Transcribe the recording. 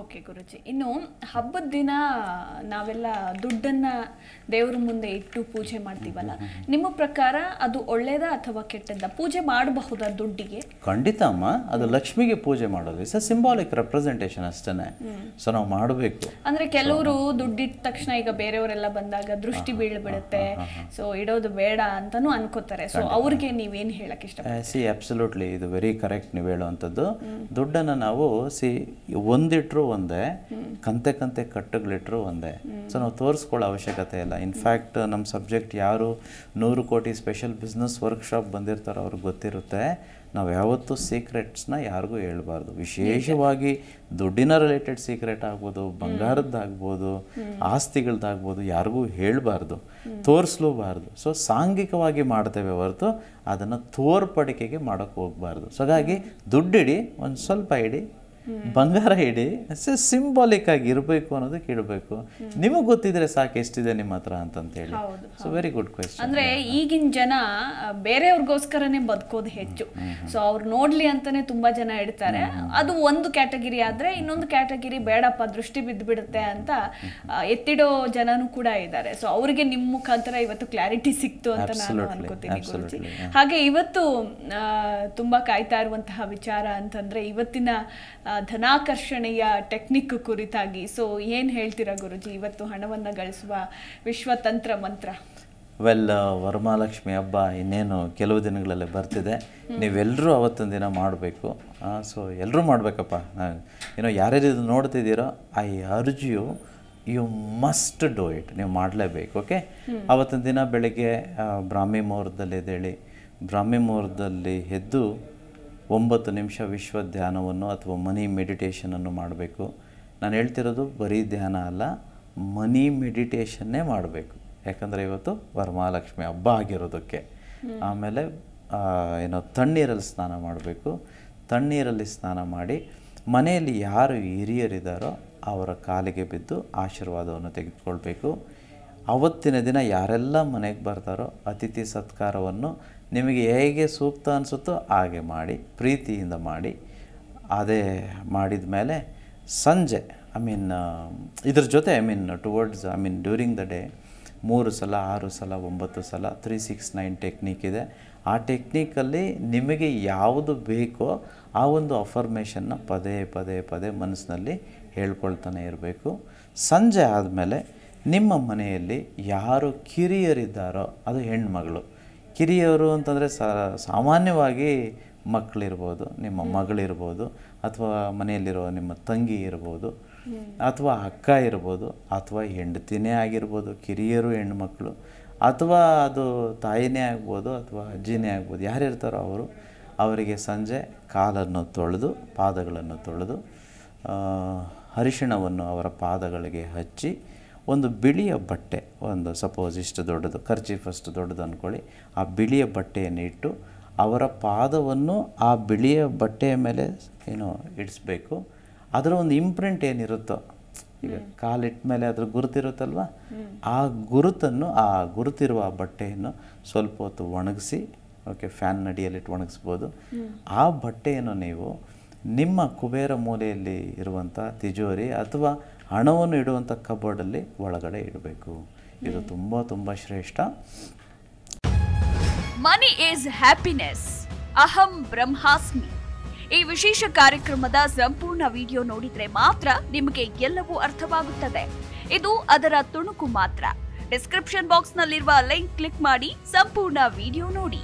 okay ಗುರುಜಿ ಇನ್ನು ಹಬ್ಬದ ದಿನ ನಾವೆಲ್ಲ ದುಡ್ಡನ್ನ ದೇವರ ಮುಂದೆ ಇಟ್ಟು ಪೂಜೆ ಮಾಡ್ತೀವಲ್ಲ ನಿಮ್ಮ ಪ್ರಕಾರ ಅದು ಒಳ್ಳೇದ ಅಥವಾ ಕೆಟ್ಟದ್ದ ಪೂಜೆ ಮಾಡಬಹುದಾ ದುಡ್ಡಿಗೆ ಖಂಡಿತ ಅಮ್ಮ ಅದು ಲಕ್ಷ್ಮಿಗೆ ಪೂಜೆ ಮಾಡೋದು ಸರ್ ಸಿಂಬಾಲಿಕ್ ರೆಪ್ರೆಸೆಂಟೇಷನ್ ಅಷ್ಟೇ ಸೊ ನಾವು ಮಾಡಬೇಕು ಅಂದ್ರೆ ಕೆಲವರು ದುಡ್ಡಿಟ್ಟ ತಕ್ಷಣ ಈಗ ಬೇರೆಯವರೆಲ್ಲ ಬಂದಾಗ ದೃಷ್ಟಿ ಬೀಳ್ಬಿಡುತ್ತೆ ಸೊ ಇಡೋದು ಬೇಡ ಅಂತಾನು ಅನ್ಕೋತಾರೆ ಸೊ ಅವ್ರಿಗೆ ನೀವೇನು ಹೇಳಕ್ಕೆ uh, ಇಷ್ಟ ಸಿ ಅಬ್ಸಲ್ಯೂಟ್ಲಿ ಇದು ವೆರಿ ಕರೆಕ್ಟ್ ನೀವು ಹೇಳುವಂಥದ್ದು ದುಡ್ಡನ್ನು ನಾವು ಸಿ ಒಂದಿಟ್ಟು ರೂ ಒಂದೇ ಕಂತೆ ಕಂತೆ ಕಟ್ಟುಗಳಿಟ್ಟರೂ ಒಂದೇ ಸೊ ನಾವು ತೋರಿಸ್ಕೊಳ್ಳೋ ಅವಶ್ಯಕತೆ ಇಲ್ಲ ಇನ್ಫ್ಯಾಕ್ಟ್ ನಮ್ಮ ಸಬ್ಜೆಕ್ಟ್ ಯಾರು ನೂರು ಕೋಟಿ ಸ್ಪೆಷಲ್ ಬಿಸ್ನೆಸ್ ವರ್ಕ್ಶಾಪ್ ಬಂದಿರ್ತಾರೋ ಅವ್ರಿಗೆ ಗೊತ್ತಿರುತ್ತೆ ನಾವು ಯಾವತ್ತೂ ಸೀಕ್ರೆಟ್ಸ್ನ ಯಾರಿಗೂ ಹೇಳಬಾರ್ದು ವಿಶೇಷವಾಗಿ ದುಡ್ಡಿನ ರಿಲೇಟೆಡ್ ಸೀಕ್ರೆಟ್ ಆಗ್ಬೋದು ಬಂಗಾರದ್ದಾಗ್ಬೋದು ಆಸ್ತಿಗಳದ್ದಾಗ್ಬೋದು ಯಾರಿಗೂ ಹೇಳಬಾರ್ದು ತೋರಿಸ್ಲೂಬಾರ್ದು ಸೊ ಸಾಂಘಿಕವಾಗಿ ಮಾಡ್ತೇವೆ ಹೊರತು ಅದನ್ನು ತೋರ್ಪಡಿಕೆಗೆ ಮಾಡೋಕ್ಕೆ ಹೋಗಬಾರ್ದು ಸೊ ಹಾಗಾಗಿ ದುಡ್ಡಿಡಿ ಒಂದು ಸ್ವಲ್ಪ ಇಡಿ ಬಂಗಾರ ಇಡಿ ಸಿಂಬಾಲಿಕ್ ಆಗಿ ಇರಬೇಕು ಅನ್ನೋದಕ್ಕೆ ಇಡಬೇಕು ನಿಮಗೆ ಗೊತ್ತಿದ್ರೆ ಸಾಕು ಎಷ್ಟಿದೆ ನಿಮ್ಮ ಹತ್ರ ಅಂತ ಹೇಳಿ ಸೊ ವೆರಿ ಗುಡ್ ಕ್ವೆಶನ್ ಅಂದ್ರೆ ಈಗಿನ ಜನ ಬೇರೆಯವ್ರಿಗೋಸ್ಕರನೇ ಬದುಕೋದು ಹೆಚ್ಚು ಸೊ ಅವ್ರು ನೋಡ್ಲಿ ಅಂತಾನೆ ತುಂಬಾ ಜನ ಇಡ್ತಾರೆ ಅದು ಒಂದು ಕ್ಯಾಟಗಿರಿ ಆದ್ರೆ ಇನ್ನೊಂದು ಕ್ಯಾಟಗಿರಿ ಬೇಡಪ್ಪ ದೃಷ್ಟಿ ಬಿದ್ದು ಬಿಡುತ್ತೆ ಅಂತ ಎತ್ತಿಡೋ ಜನನು ಕೂಡ ಇದ್ದಾರೆ ಸೊ ಅವರಿಗೆ ನಿಮ್ಮ ಮುಖಾಂತರ ಇವತ್ತು ಕ್ಲಾರಿಟಿ ಸಿಕ್ತು ಅಂತ ನಾನು ಅನ್ಕೋತೀನಿ ಹಾಗೆ ಇವತ್ತು ತುಂಬಾ ಕಾಯ್ತಾ ಇರುವಂತಹ ವಿಚಾರ ಅಂತಂದ್ರೆ ಇವತ್ತಿನ ಧನಾಕರ್ಷಣೆಯ ಟೆಕ್ನಿಕ್ ಕುರಿತಾಗಿ ಸೊ ಏನು ಹೇಳ್ತೀರಾ ಗುರುಜಿ ಇವತ್ತು ಹಣವನ್ನು ಗಳಿಸುವ ವಿಶ್ವತಂತ್ರ ಮಂತ್ರ ವೆಲ್ ವರಮಹಾಲಕ್ಷ್ಮಿ ಹಬ್ಬ ಇನ್ನೇನು ಕೆಲವು ದಿನಗಳಲ್ಲಿ ಬರ್ತಿದೆ ನೀವೆಲ್ಲರೂ ಅವತ್ತೊಂದು ದಿನ ಮಾಡಬೇಕು ಸೊ ಎಲ್ಲರೂ ಮಾಡಬೇಕಪ್ಪ ಏನೋ ಯಾರ್ಯಾರು ಇದು ನೋಡ್ತಿದ್ದೀರೋ I urge you you must do it ನೀವು ಮಾಡಲೇಬೇಕು ಓಕೆ ಆವತ್ತಿನ ದಿನ ಬೆಳಗ್ಗೆ ಬ್ರಾಹ್ಮಿ ಮುಹೂರ್ತದಲ್ಲಿ ಎದ್ದೇಳಿ ಬ್ರಾಹ್ಮಿ ಮುಹೂರ್ತದಲ್ಲಿ ಎದ್ದು ಒಂಬತ್ತು ನಿಮಿಷ ವಿಶ್ವ ಧ್ಯಾನವನ್ನು ಅಥವಾ ಮನಿ ಮೆಡಿಟೇಷನನ್ನು ಮಾಡಬೇಕು ನಾನು ಹೇಳ್ತಿರೋದು ಬರೀ ಧ್ಯಾನ ಅಲ್ಲ ಮನಿ ಮೆಡಿಟೇಷನ್ನೇ ಮಾಡಬೇಕು ಯಾಕಂದರೆ ಇವತ್ತು ವರಮಹಾಲಕ್ಷ್ಮಿ ಹಬ್ಬ ಆಗಿರೋದಕ್ಕೆ ಆಮೇಲೆ ಏನೋ ತಣ್ಣೀರಲ್ಲಿ ಸ್ನಾನ ಮಾಡಬೇಕು ತಣ್ಣೀರಲ್ಲಿ ಸ್ನಾನ ಮಾಡಿ ಮನೆಯಲ್ಲಿ ಯಾರು ಹಿರಿಯರಿದ್ದಾರೋ ಅವರ ಕಾಲಿಗೆ ಬಿದ್ದು ಆಶೀರ್ವಾದವನ್ನು ತೆಗೆದುಕೊಳ್ಬೇಕು ಅವತ್ತಿನ ದಿನ ಯಾರೆಲ್ಲ ಮನೆಗೆ ಬರ್ತಾರೋ ಅತಿಥಿ ಸತ್ಕಾರವನ್ನು ನಿಮಗೆ ಹೇಗೆ ಸೂಕ್ತ ಅನಿಸುತ್ತೋ ಹಾಗೆ ಮಾಡಿ ಪ್ರೀತಿಯಿಂದ ಮಾಡಿ ಅದೇ ಮಾಡಿದ ಮೇಲೆ ಸಂಜೆ ಐ ಮೀನ್ ಇದ್ರ ಜೊತೆ I mean towards I mean during the day ಮೂರು ಸಲ ಆರು ಸಲ ಒಂಬತ್ತು ಸಲ ತ್ರೀ ಸಿಕ್ಸ್ ನೈನ್ ಟೆಕ್ನಿಕ್ ಇದೆ ಆ ಟೆಕ್ನಿಕಲ್ಲಿ ನಿಮಗೆ ಯಾವುದು ಬೇಕೋ ಆ ಒಂದು ಅಫರ್ಮೇಷನ್ನ ಪದೇ ಪದೇ ಪದೇ ಮನಸ್ಸಿನಲ್ಲಿ ಹೇಳ್ಕೊಳ್ತಾನೆ ಇರಬೇಕು ಸಂಜೆ ಆದಮೇಲೆ ನಿಮ್ಮ ಮನೆಯಲ್ಲಿ ಯಾರು ಕಿರಿಯರಿದ್ದಾರೋ ಅದು ಹೆಣ್ಮಗಳು ಕಿರಿಯವರು ಅಂತಂದರೆ ಸಾಮಾನ್ಯವಾಗಿ ಮಕ್ಕಳಿರ್ಬೋದು ನಿಮ್ಮ ಮಗಳಿರ್ಬೋದು ಅಥವಾ ಮನೆಯಲ್ಲಿರೋ ನಿಮ್ಮ ತಂಗಿ ಇರ್ಬೋದು ಅಥವಾ ಅಕ್ಕ ಇರ್ಬೋದು ಅಥವಾ ಹೆಂಡತಿನೇ ಆಗಿರ್ಬೋದು ಕಿರಿಯರು ಹೆಣ್ಮಕ್ಳು ಅಥವಾ ಅದು ತಾಯಿನೇ ಆಗ್ಬೋದು ಅಥವಾ ಅಜ್ಜಿನೇ ಆಗ್ಬೋದು ಯಾರಿರ್ತಾರೋ ಅವರು ಅವರಿಗೆ ಸಂಜೆ ಕಾಲನ್ನು ತೊಳೆದು ಪಾದಗಳನ್ನು ತೊಳೆದು ಅರಿಶಿಣವನ್ನು ಅವರ ಪಾದಗಳಿಗೆ ಹಚ್ಚಿ ಒಂದು ಬಿಳಿಯ ಬಟ್ಟೆ ಒಂದು ಸಪೋಸ್ ಇಷ್ಟು ದೊಡ್ಡದು ಖರ್ಚಿ ಫಸ್ಟ್ ದೊಡ್ಡದು ಅಂದ್ಕೊಳ್ಳಿ ಆ ಬಿಳಿಯ ಬಟ್ಟೆಯನ್ನು ಇಟ್ಟು ಅವರ ಪಾದವನ್ನು ಆ ಬಿಳಿಯ ಬಟ್ಟೆಯ ಮೇಲೆ ಏನು ಇಡಿಸ್ಬೇಕು ಅದರ ಒಂದು ಇಂಪ್ರಿಂಟ್ ಏನಿರುತ್ತೋ ಈಗ ಕಾಲಿಟ್ಟ ಮೇಲೆ ಅದರ ಗುರುತಿರುತ್ತಲ್ವ ಆ ಗುರುತನ್ನು ಆ ಗುರುತಿರುವ ಆ ಬಟ್ಟೆಯನ್ನು ಸ್ವಲ್ಪ ಹೊತ್ತು ಒಣಗಿಸಿ ಓಕೆ ಫ್ಯಾನ್ ಅಡಿಯಲ್ಲಿಟ್ಟು ಒಣಗಿಸ್ಬೋದು ಆ ಬಟ್ಟೆಯನ್ನು ನೀವು ನಿಮ್ಮ ಕುಬೇರ ಮೂಲೆಯಲ್ಲಿ ಇರುವಂಥ ತಿಜೋರಿ ಅಥವಾ ಹಣವನ್ನು ಇಡುವಂಥ ಕಬೋರ್ಡಲ್ಲಿ ಒಳಗಡೆ ಇಡಬೇಕು ಇದು ತುಂಬ ತುಂಬ ಶ್ರೇಷ್ಠ ಮನಿ ಈಸ್ ಹ್ಯಾಪಿನೆಸ್ ಅಹಂ ಬ್ರಹ್ಮಾಸ್ಮಿ ಈ ವಿಶೇಷ ಕಾರ್ಯಕ್ರಮದ ಸಂಪೂರ್ಣ ವಿಡಿಯೋ ನೋಡಿದ್ರೆ ಮಾತ್ರ ನಿಮಗೆ ಎಲ್ಲವೂ ಅರ್ಥವಾಗುತ್ತದೆ ಇದು ಅದರ ತುಣುಕು ಮಾತ್ರ ಡಿಸ್ಕ್ರಿಪ್ಷನ್ ಬಾಕ್ಸ್ನಲ್ಲಿರುವ ಲಿಂಕ್ ಕ್ಲಿಕ್ ಮಾಡಿ ಸಂಪೂರ್ಣ ವಿಡಿಯೋ ನೋಡಿ